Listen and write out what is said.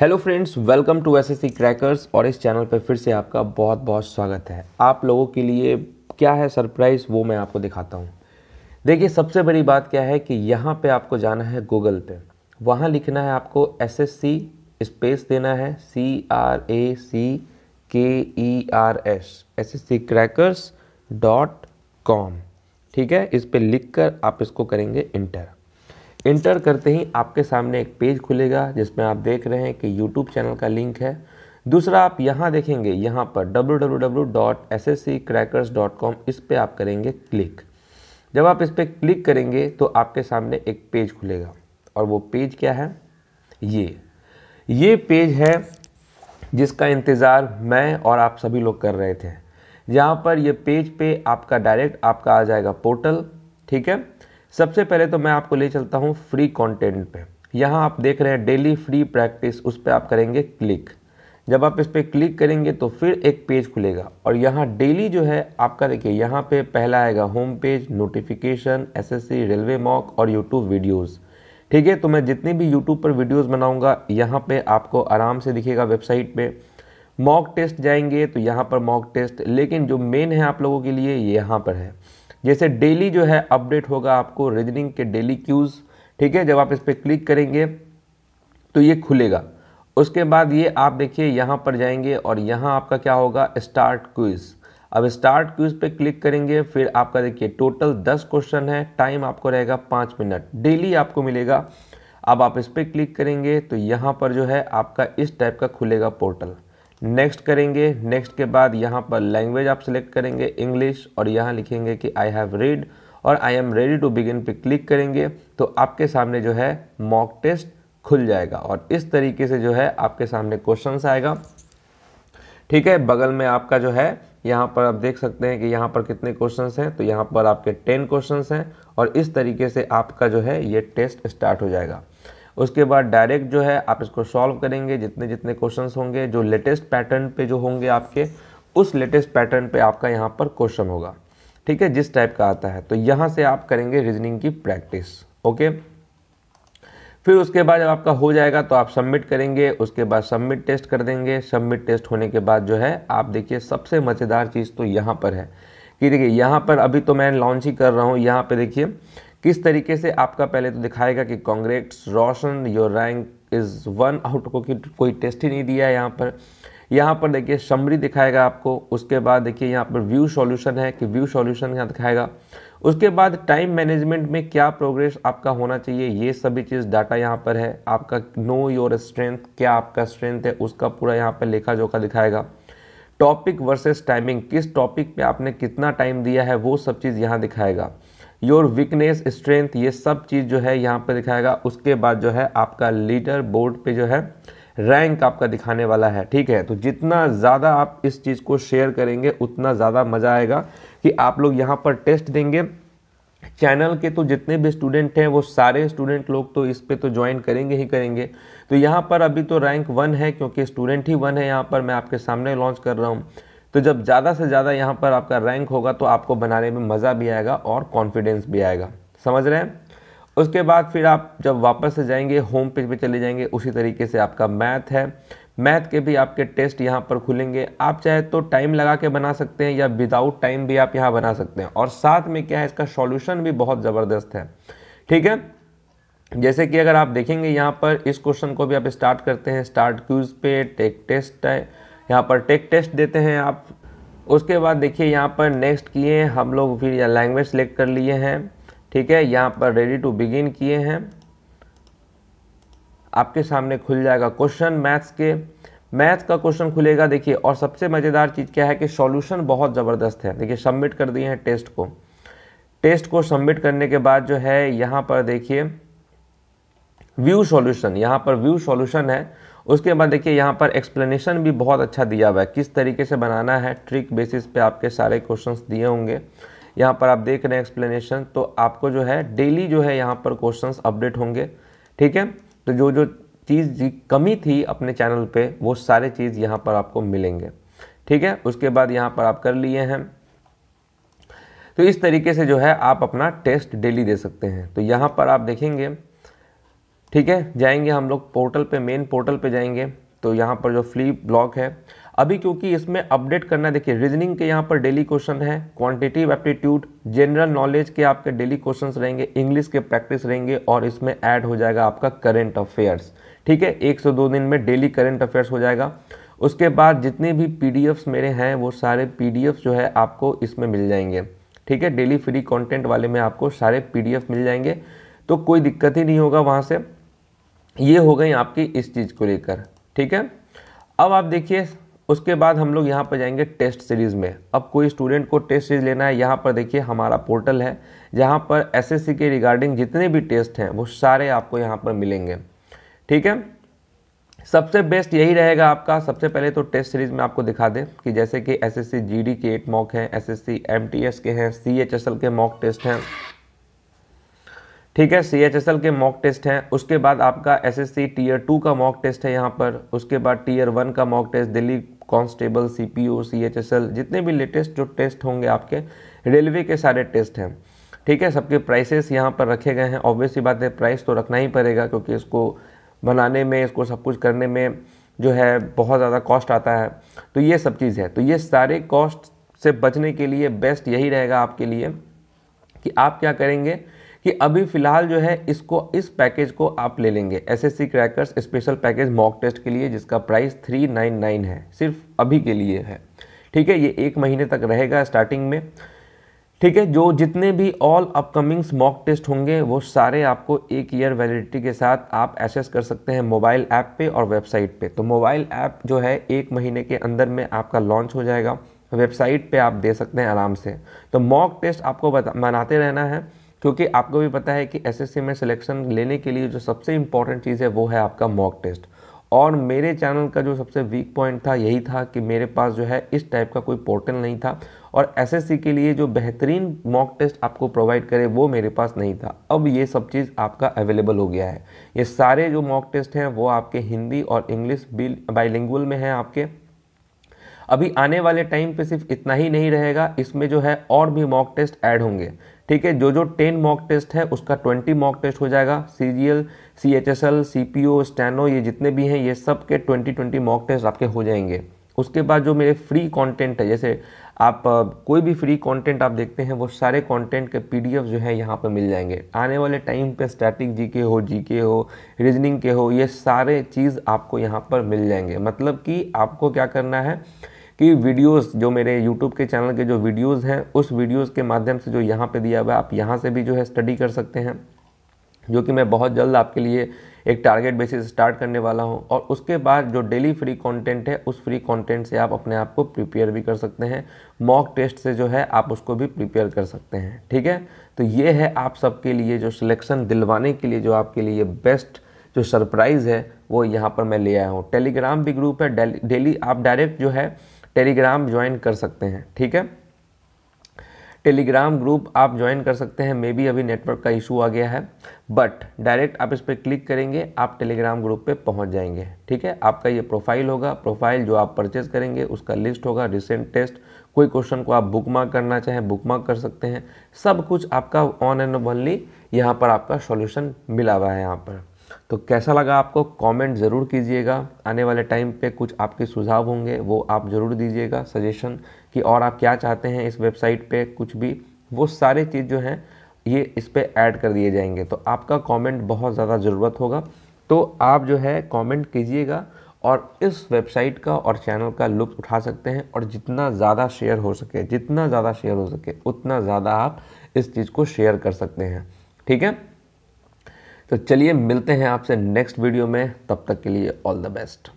hello friends welcome to S S C crackers और इस channel पर फिर से आपका बहुत बहुत स्वागत है आप लोगों के लिए क्या है सरप्राइज़ वो मैं आपको दिखाता हूँ देखिए सबसे बड़ी बात क्या है कि यहाँ पे आपको जाना है गूगल पे वहाँ लिखना है आपको एस एस सी स्पेस देना है C R A C K E R S S S C crackers dot com ठीक है इस पर लिख कर आप इसको करेंगे इंटर इंटर करते ही आपके सामने एक पेज खुलेगा जिसमें आप देख रहे हैं कि यूट्यूब चैनल का लिंक है दूसरा आप यहाँ देखेंगे यहाँ पर डब्ल्यू इस पर आप करेंगे क्लिक जब आप इस पर क्लिक करेंगे तो आपके सामने एक पेज खुलेगा और वो पेज क्या है ये ये पेज है जिसका इंतज़ार मैं और आप सभी लोग कर रहे थे यहाँ पर ये पेज पे आपका डायरेक्ट आपका आ जाएगा पोर्टल ठीक है सबसे पहले तो मैं आपको ले चलता हूँ फ्री कॉन्टेंट पे यहाँ आप देख रहे हैं डेली फ्री प्रैक्टिस उस पर आप करेंगे क्लिक जब आप इस पर क्लिक करेंगे तो फिर एक पेज खुलेगा और यहाँ डेली जो है आपका देखिए यहाँ पे पहला आएगा home page notification SSC railway mock और यूट्यूब वीडियोस ठीक है तो मैं जितनी भी यूट्यूब पर वीडियोस बनाऊंगा यहाँ पे आपको आराम से दिखेगा वेबसाइट पे मॉक टेस्ट जाएंगे तो यहाँ पर मॉक टेस्ट लेकिन जो मेन है आप लोगों के लिए ये यहाँ पर है जैसे डेली जो है अपडेट होगा आपको रीजनिंग के डेली क्यूज़ ठीक है जब आप इस पर क्लिक करेंगे तो ये खुलेगा उसके बाद ये आप देखिए यहाँ पर जाएंगे और यहाँ आपका क्या होगा स्टार्ट क्विज़ अब स्टार्ट क्विज़ पे क्लिक करेंगे फिर आपका देखिए टोटल दस क्वेश्चन है टाइम आपको रहेगा पाँच मिनट डेली आपको मिलेगा अब आप इस पर क्लिक करेंगे तो यहाँ पर जो है आपका इस टाइप का खुलेगा पोर्टल नेक्स्ट करेंगे नेक्स्ट के बाद यहाँ पर लैंग्वेज आप सेलेक्ट करेंगे इंग्लिश और यहाँ लिखेंगे कि आई हैव रीड और I am ready to begin पे क्लिक करेंगे तो आपके सामने जो है मॉक टेस्ट खुल जाएगा और इस तरीके से जो है आपके सामने क्वेश्चन आएगा ठीक है बगल में आपका जो है यहाँ पर आप देख सकते हैं कि यहाँ पर कितने क्वेश्चन हैं तो यहाँ पर आपके टेन क्वेश्चन हैं और इस तरीके से आपका जो है ये टेस्ट स्टार्ट हो जाएगा उसके बाद डायरेक्ट जो है आप इसको सॉल्व करेंगे जितने जितने क्वेश्चन होंगे जो लेटेस्ट पैटर्न पे जो होंगे आपके उस लेटेस्ट पैटर्न पे आपका यहाँ पर क्वेश्चन होगा ठीक है जिस टाइप का आता है तो यहाँ से आप करेंगे रीजनिंग की प्रैक्टिस ओके फिर उसके बाद जब आपका हो जाएगा तो आप सबमिट करेंगे उसके बाद सबमिट टेस्ट कर देंगे सबमिट टेस्ट होने के बाद जो है आप देखिए सबसे मज़ेदार चीज़ तो यहाँ पर है कि देखिए यहाँ पर अभी तो मैं लॉन्च ही कर रहा हूँ यहाँ पर देखिए किस तरीके से आपका पहले तो दिखाएगा कि congrats Roshan your rank is one out को कि कोई टेस्ट ही नहीं दिया है यहाँ पर यहाँ पर देखिए समरी दिखाएगा आपको उसके बाद देखिए यहाँ पर व्यू सॉल्यूशन है कि व्यू सॉल्यूशन यहाँ दिखाएगा उसके बाद टाइम मैनेजमेंट में क्या प्रोग्रेस आपका होना चाहिए ये सभी चीज़ डाटा यहाँ पर है आपका नो योर स्ट्रेंथ क्या आपका स्ट्रेंथ है उसका पूरा यहाँ पर लेखा जोखा दिखाएगा टॉपिक वर्सेस टाइमिंग किस टॉपिक पे आपने कितना टाइम दिया है वो सब चीज़ यहाँ दिखाएगा योर वीकनेस स्ट्रेंथ ये सब चीज़ जो है यहाँ पर दिखाएगा उसके बाद जो है आपका लीडर बोर्ड पे जो है रैंक आपका दिखाने वाला है ठीक है तो जितना ज़्यादा आप इस चीज़ को शेयर करेंगे उतना ज़्यादा मज़ा आएगा कि आप लोग यहाँ पर टेस्ट देंगे चैनल के तो जितने भी स्टूडेंट हैं वो सारे स्टूडेंट लोग तो इस पे तो ज्वाइन करेंगे ही करेंगे तो यहाँ पर अभी तो रैंक वन है क्योंकि स्टूडेंट ही वन है यहाँ पर मैं आपके सामने लॉन्च कर रहा हूँ तो जब ज़्यादा से ज़्यादा यहाँ पर आपका रैंक होगा तो आपको बनाने में मज़ा भी आएगा और कॉन्फिडेंस भी आएगा समझ रहे हैं उसके बाद फिर आप जब वापस से जाएंगे होम पेज पे चले जाएंगे उसी तरीके से आपका मैथ है मैथ के भी आपके टेस्ट यहाँ पर खुलेंगे आप चाहे तो टाइम लगा के बना सकते हैं या विदाउट टाइम भी आप यहाँ बना सकते हैं और साथ में क्या है इसका सॉल्यूशन भी बहुत ज़बरदस्त है ठीक है जैसे कि अगर आप देखेंगे यहाँ पर इस क्वेश्चन को भी आप स्टार्ट करते हैं स्टार्ट क्यूज पे टेक टेस्ट है यहाँ पर टेक टेस्ट देते हैं आप उसके बाद देखिए यहाँ पर नेक्स्ट किए हम लोग फिर यहाँ लैंग्वेज सेलेक्ट कर लिए हैं ठीक है यहाँ पर रेडी टू बिगिन किए हैं आपके सामने खुल जाएगा क्वेश्चन मैथ्स के मैथ का क्वेश्चन खुलेगा देखिए और सबसे मज़ेदार चीज़ क्या है कि सॉल्यूशन बहुत ज़बरदस्त है देखिए सबमिट कर दिए हैं टेस्ट को टेस्ट को सबमिट करने के बाद जो है यहाँ पर देखिए व्यू सॉल्यूशन यहाँ पर व्यू सॉल्यूशन है उसके बाद देखिए यहाँ पर एक्सप्लेनेशन भी बहुत अच्छा दिया हुआ है किस तरीके से बनाना है ट्रिक बेसिस पे आपके सारे क्वेश्चंस दिए होंगे यहाँ पर आप देख रहे हैं एक्सप्लेनेशन तो आपको जो है डेली जो है यहाँ पर क्वेश्चंस अपडेट होंगे ठीक है तो जो जो चीज़ कमी थी अपने चैनल पर वो सारे चीज़ यहाँ पर आपको मिलेंगे ठीक है उसके बाद यहाँ पर आप कर लिए हैं तो इस तरीके से जो है आप अपना टेस्ट डेली दे सकते हैं तो यहाँ पर आप देखेंगे ठीक है जाएंगे हम लोग पोर्टल पे मेन पोर्टल पे जाएंगे तो यहाँ पर जो फ्ली ब्लॉक है अभी क्योंकि इसमें अपडेट करना देखिए रीजनिंग के यहाँ पर डेली क्वेश्चन है क्वांटिटिव एप्टीट्यूड जनरल नॉलेज के आपके डेली क्वेश्चन रहेंगे इंग्लिश के प्रैक्टिस रहेंगे और इसमें ऐड हो जाएगा आपका करेंट अफेयर्स ठीक है एक से दो दिन में डेली करेंट अफेयर्स हो जाएगा उसके बाद जितने भी पी मेरे हैं वो सारे पी जो है आपको इसमें मिल जाएंगे ठीक है डेली फ्री कॉन्टेंट वाले में आपको सारे पी मिल जाएंगे तो कोई दिक्कत ही नहीं होगा वहाँ से ये हो गई आपकी इस चीज़ को लेकर ठीक है अब आप देखिए उसके बाद हम लोग यहाँ पर जाएंगे टेस्ट सीरीज़ में अब कोई स्टूडेंट को टेस्ट सीरीज़ लेना है यहाँ पर देखिए हमारा पोर्टल है जहाँ पर एसएससी के रिगार्डिंग जितने भी टेस्ट हैं वो सारे आपको यहाँ पर मिलेंगे ठीक है सबसे बेस्ट यही रहेगा आपका सबसे पहले तो टेस्ट सीरीज़ में आपको दिखा दें कि जैसे कि एस एस के एट मॉक हैं एस एस के हैं सी के मॉक टेस्ट हैं ठीक है सी एच एस एल के मॉक टेस्ट हैं उसके बाद आपका S S C tier two का मॉक टेस्ट है यहाँ पर उसके बाद टीयर वन का mock test Delhi constable C P O C H S L जितने भी लेटेस्ट जो टेस्ट होंगे आपके रेलवे के सारे टेस्ट हैं ठीक है सबके प्राइसेस यहाँ पर रखे गए हैं ऑब्वियसली बात है प्राइस तो रखना ही पड़ेगा क्योंकि इसको बनाने में इसको सब कुछ करने में जो है बहुत ज़्यादा कॉस्ट आता है तो ये सब चीज़ है तो ये सारे कॉस्ट से बचने के लिए बेस्ट यही रहेगा आपके लिए कि आप क्या करेंगे कि अभी फ़िलहाल जो है इसको इस पैकेज को आप ले लेंगे S S C crackers special package mock test के लिए जिसका प्राइस थ्री नाइन नाइन है सिर्फ अभी के लिए है ठीक है ये एक महीने तक रहेगा स्टार्टिंग में ठीक है जो जितने भी ऑल अपकमिंग्स मॉक टेस्ट होंगे वो सारे आपको एक ईयर वैलिडिटी के साथ आप एसेस कर सकते हैं मोबाइल ऐप पे और वेबसाइट पे तो मोबाइल ऐप जो है एक महीने के अंदर में आपका लॉन्च हो जाएगा वेबसाइट पे आप दे सकते हैं आराम से तो मॉक टेस्ट आपको बता मनाते रहना है क्योंकि आपको भी पता है कि एस में सिलेक्शन लेने के लिए जो सबसे इम्पॉर्टेंट चीज़ है वो है आपका मॉक टेस्ट और मेरे चैनल का जो सबसे वीक पॉइंट था यही था कि मेरे पास जो है इस टाइप का कोई पोर्टल नहीं था और एस के लिए जो बेहतरीन मॉक टेस्ट आपको प्रोवाइड करे वो मेरे पास नहीं था अब ये सब चीज़ आपका अवेलेबल हो गया है ये सारे जो मॉक टेस्ट हैं वो आपके हिंदी और इंग्लिश बिल में हैं आपके अभी आने वाले टाइम पे सिर्फ इतना ही नहीं रहेगा इसमें जो है और भी मॉक टेस्ट ऐड होंगे ठीक है जो जो टेन मॉक टेस्ट है उसका ट्वेंटी मॉक टेस्ट हो जाएगा C G L C H S L C P O steno ये जितने भी हैं ये सब के ट्वेंटी ट्वेंटी मॉक टेस्ट आपके हो जाएंगे उसके बाद जो मेरे फ्री कंटेंट है जैसे आप कोई भी फ्री कंटेंट आप देखते हैं वो सारे कंटेंट के पीडीएफ जो है यहाँ पर मिल जाएंगे आने वाले टाइम पे स्टैटिक के हो के हो रीजनिंग के हो ये सारे चीज़ आपको यहाँ पर मिल जाएंगे मतलब कि आपको क्या करना है कि वीडियोस जो मेरे यूट्यूब के चैनल के जो वीडियोस हैं उस वीडियोस के माध्यम से जो यहाँ पे दिया हुआ है आप यहाँ से भी जो है स्टडी कर सकते हैं जो कि मैं बहुत जल्द आपके लिए एक टारगेट बेसिस स्टार्ट करने वाला हूँ और उसके बाद जो डेली फ्री कंटेंट है उस फ्री कंटेंट से आप अपने आप को प्रिपेयर भी कर सकते हैं मॉक टेस्ट से जो है आप उसको भी प्रिपेयर कर सकते हैं ठीक है तो ये है आप सबके लिए जो सिलेक्शन दिलवाने के लिए जो आपके लिए बेस्ट जो सरप्राइज़ है वो यहाँ पर मैं ले आया हूँ टेलीग्राम भी ग्रुप है डेली आप डायरेक्ट जो है टेलीग्राम ज्वाइन कर सकते हैं ठीक है टेलीग्राम ग्रुप आप ज्वाइन कर सकते हैं मे बी अभी नेटवर्क का इशू आ गया है बट डायरेक्ट आप इस पर क्लिक करेंगे आप टेलीग्राम ग्रुप पे पहुंच जाएंगे ठीक है आपका ये प्रोफाइल होगा प्रोफाइल जो आप परचेज करेंगे उसका लिस्ट होगा रिसेंट टेस्ट कोई क्वेश्चन को आप बुक मार्क करना चाहें बुक मार्क कर सकते हैं सब कुछ आपका ऑन एंड ओनली यहाँ पर आपका सॉल्यूशन मिला हुआ है यहाँ पर तो कैसा लगा आपको कमेंट ज़रूर कीजिएगा आने वाले टाइम पे कुछ आपके सुझाव होंगे वो आप ज़रूर दीजिएगा सजेशन कि और आप क्या चाहते हैं इस वेबसाइट पे कुछ भी वो सारे चीज़ जो हैं ये इस पर ऐड कर दिए जाएंगे तो आपका कमेंट बहुत ज़्यादा ज़रूरत होगा तो आप जो है कमेंट कीजिएगा और इस वेबसाइट का और चैनल का लुक उठा सकते हैं और जितना ज़्यादा शेयर हो सके जितना ज़्यादा शेयर हो सके उतना ज़्यादा आप इस चीज़ को शेयर कर सकते हैं ठीक है तो चलिए मिलते हैं आपसे नेक्स्ट वीडियो में तब तक के लिए ऑल द बेस्ट